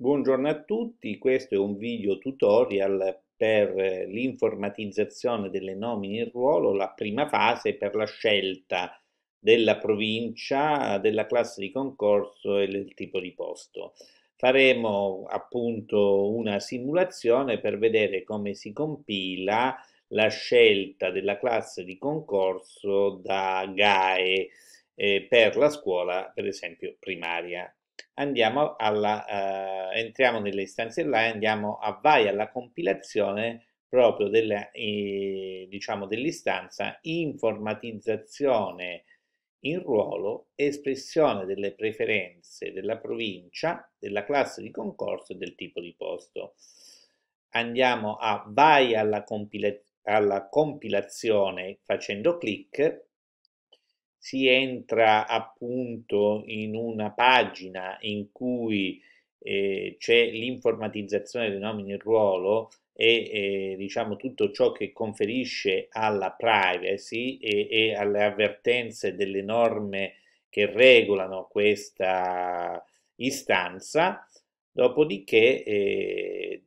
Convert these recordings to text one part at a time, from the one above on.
Buongiorno a tutti, questo è un video tutorial per l'informatizzazione delle nomine in ruolo, la prima fase per la scelta della provincia, della classe di concorso e del tipo di posto. Faremo appunto una simulazione per vedere come si compila la scelta della classe di concorso da GAE eh, per la scuola, per esempio, primaria andiamo alla, eh, entriamo nelle istanze là e andiamo a vai alla compilazione proprio della, eh, diciamo dell'istanza informatizzazione in ruolo espressione delle preferenze della provincia, della classe di concorso e del tipo di posto. Andiamo a vai alla, compila alla compilazione facendo clic si entra appunto in una pagina in cui eh, c'è l'informatizzazione dei nomi in ruolo e eh, diciamo tutto ciò che conferisce alla privacy e, e, alle avvertenze delle norme che regolano questa istanza, dopodiché eh,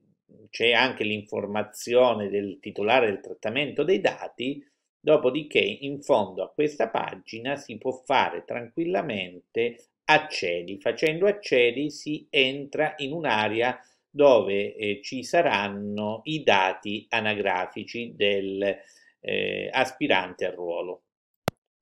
c'è anche l'informazione del titolare del trattamento dei dati Dopodiché in fondo a questa pagina si può fare tranquillamente accedi. Facendo accedi si entra in un'area dove eh, ci saranno i dati anagrafici dell'aspirante eh, al ruolo.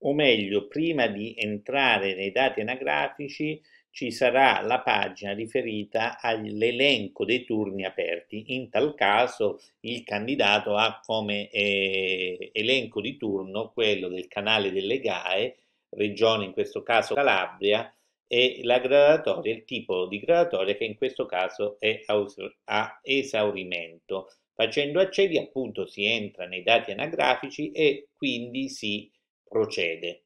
O meglio, prima di entrare nei dati anagrafici ci sarà la pagina riferita all'elenco dei turni aperti. In tal caso il candidato ha come eh, elenco di turno quello del canale delle GAE, regione in questo caso Calabria, e la gradatoria, il tipo di gradatoria che in questo caso è a esaurimento. Facendo accevi appunto si entra nei dati anagrafici e quindi si procede.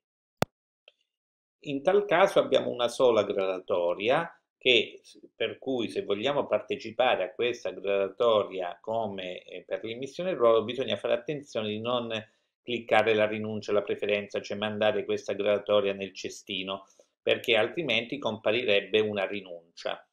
In tal caso abbiamo una sola gradatoria che, per cui se vogliamo partecipare a questa gradatoria come eh, per l'immissione ruolo bisogna fare attenzione di non cliccare la rinuncia alla preferenza, cioè mandare questa gradatoria nel cestino, perché altrimenti comparirebbe una rinuncia.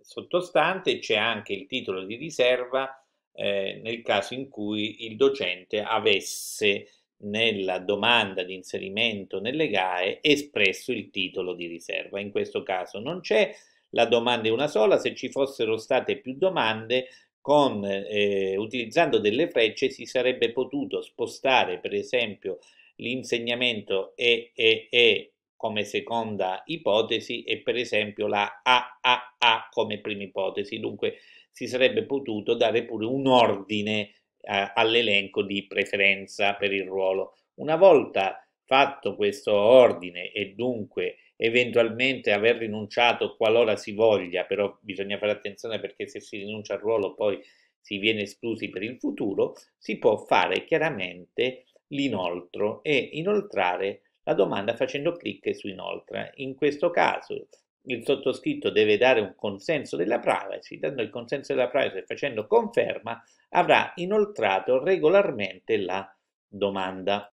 Sottostante c'è anche il titolo di riserva eh, nel caso in cui il docente avesse nella domanda di inserimento nelle GAE espresso il titolo di riserva. In questo caso non c'è, la domanda è una sola, se ci fossero state più domande con, eh, utilizzando delle frecce si sarebbe potuto spostare per esempio l'insegnamento EEE come seconda ipotesi e per esempio la AAA come prima ipotesi, dunque si sarebbe potuto dare pure un ordine eh, all'elenco di preferenza per il ruolo. Una volta fatto questo ordine e dunque eventualmente aver rinunciato qualora si voglia, però bisogna fare attenzione perché se si rinuncia al ruolo poi si viene esclusi per il futuro, si può fare chiaramente l'inoltro e inoltrare la domanda facendo clic su inoltra. In questo caso il sottoscritto deve dare un consenso della privacy, dando il consenso della privacy e facendo conferma avrà inoltrato regolarmente la domanda.